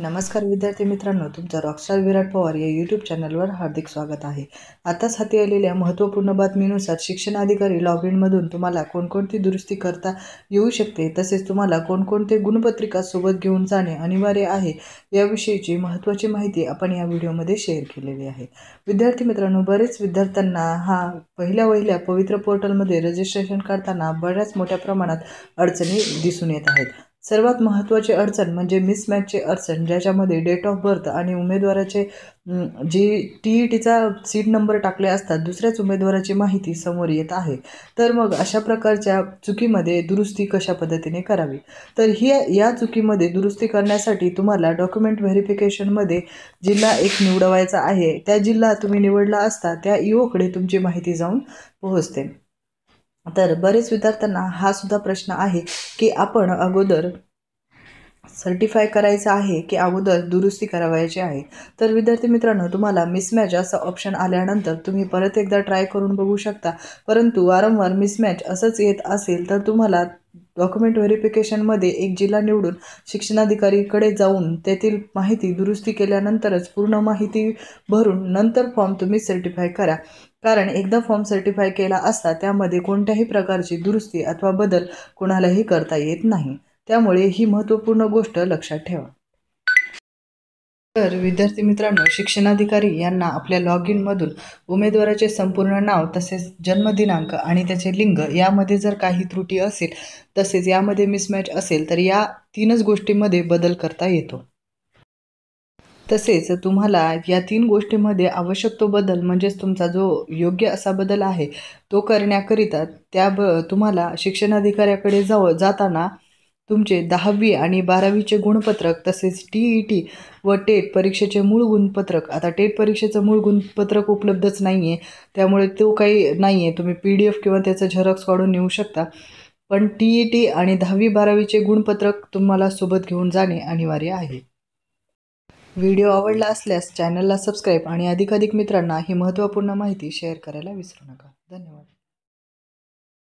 नमस्कार विद्यार्थी मित्रांनो तुमचं रॉकस्टार विराट पवार या यूट्यूब चॅनलवर हार्दिक स्वागत आहे आताच हाती आलेल्या महत्त्वपूर्ण बातमीनुसार शिक्षण अधिकारी लॉग इनमधून तुम्हाला कोणकोणती दुरुस्ती करता येऊ शकते तसेच तुम्हाला कोणकोणते गुणपत्रिका सोबत घेऊन जाणे अनिवार्य आहे याविषयीची महत्त्वाची माहिती आपण या व्हिडिओमध्ये शेअर केलेली आहे विद्यार्थी मित्रांनो बरेच विद्यार्थ्यांना हा पहिल्या वहिल्या पवित्र पोर्टलमध्ये रजिस्ट्रेशन करताना बऱ्याच मोठ्या प्रमाणात अडचणी दिसून येत आहेत सर्वात महत्त्वाची अडचण म्हणजे मिसमॅचचे अडचण ज्याच्यामध्ये डेट ऑफ बर्थ आणि उमेदवाराचे जी टी ई टीचा सीट नंबर टाकले असतात दुसऱ्याच उमेदवाराची माहिती समोर येत आहे तर मग अशा प्रकारच्या चुकीमध्ये दुरुस्ती कशा पद्धतीने करावी तर ही या चुकीमध्ये दुरुस्ती करण्यासाठी तुम्हाला डॉक्युमेंट व्हेरिफिकेशनमध्ये जिल्हा एक निवडवायचा आहे त्या जिल्हा तुम्ही निवडला असता त्या ईओकडे e तुमची माहिती जाऊन पोहोचते तर बरेच विद्यार्थ्यांना हा सुद्धा प्रश्न आहे की आपण अगोदर सर्टिफाय करायचं आहे की अगोदर दुरुस्ती करावायची आहे तर विद्यार्थी मित्रांनो तुम्हाला मिसमॅच असं ऑप्शन आल्यानंतर तुम्ही परत एकदा ट्राय करून बघू शकता परंतु वारंवार मिसमॅच असंच येत असेल तर तुम्हाला डॉक्युमेंट व्हेरिफिकेशनमध्ये एक जिल्हा निवडून शिक्षणाधिकारीकडे जाऊन तेथील माहिती दुरुस्ती केल्यानंतरच पूर्ण माहिती भरून नंतर फॉर्म तुम्ही सर्टिफाय करा कारण एकदा फॉर्म सर्टिफाय केला असता त्यामध्ये कोणत्याही प्रकारची दुरुस्ती अथवा बदल कोणालाही करता येत नाही त्यामुळे ही महत्त्वपूर्ण गोष्ट लक्षात ठेवा तर विद्यार्थी मित्रांनो शिक्षणाधिकारी यांना आपल्या लॉग इनमधून उमेदवाराचे संपूर्ण नाव तसेच जन्मदिनांक आणि त्याचे लिंग यामध्ये जर काही त्रुटी असेल तसेच यामध्ये मिसमॅच असेल तर या तीनच गोष्टीमध्ये बदल करता येतो तसेच तुम्हाला या तीन गोष्टीमध्ये आवश्यक तो बदल म्हणजेच तुमचा जो योग्य असा बदल आहे तो करण्याकरिता त्या ब तुम्हाला शिक्षणाधिकाऱ्याकडे जाऊ जाताना तुमचे दहावी आणि बारावीचे गुणपत्रक तसेच टी ई टी व टेट परीक्षेचे मूळ गुणपत्रक आता टेट परीक्षेचं मूळ गुणपत्रक उपलब्धच नाही आहे त्यामुळे तो काही नाही आहे तुम्ही पी डी एफ किंवा त्याचं झेरॉक्स काढून नेऊ शकता पण टी ई टी आणि दहावी बारावीचे गुणपत्रक तुम्हाला सोबत घेऊन जाणे अनिवार्य आहे व्हिडिओ आवडला असल्यास चॅनलला सबस्क्राईब आणि अधिकाधिक मित्रांना ही महत्त्वपूर्ण माहिती शेअर करायला विसरू नका धन्यवाद